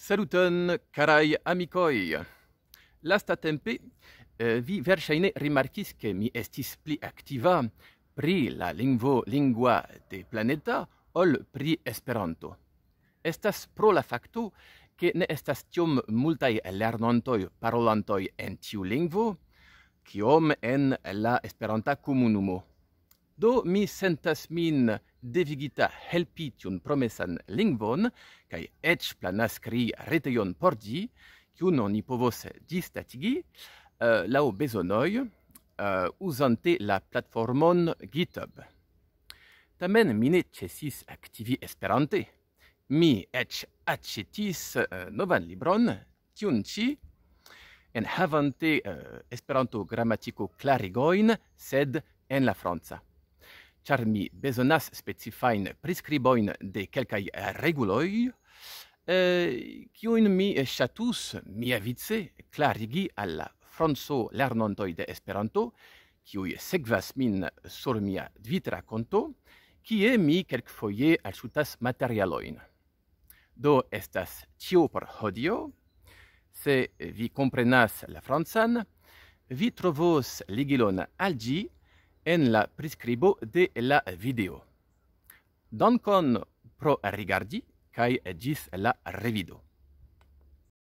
Saluton, carai amicoi. Lasta tempe, eh, vi versaine rimarcis che mi estis pli activa pri la lingvo lingua de planeta ol pri esperanto. Estas pro la facto che ne estas tiom multai lernantoi parolantoi en tiu lingvo, quiom en la esperanta comunumo. Do mi sentas min devigita helpi tiun promesan lingvon, cae eĉ planas crii reteion por di, cun non i povos distatigi, euh, lao besonoi, euh, usante la platformon GitHub. Tamen mi ne cesis activi esperante, mi eĉ accetis eh, novan libron, tiun ci, en havante eh, esperanto grammatico clarigoin, sed en la franza char mi besonas specifain prescriboin de quelcai eh, reguloi, quion eh, mi chatus mia vice clarigi alla franso lernontoi de Esperanto, quion segvas min sur mia dvitra conto, quie mi foie alsutas materialoin. Do estas tio por hodio, se vi comprenas la fransan, vi trovos ligilon algi, gi, en la prescribo de la video. Dankon pro rigardi kai gis la revido.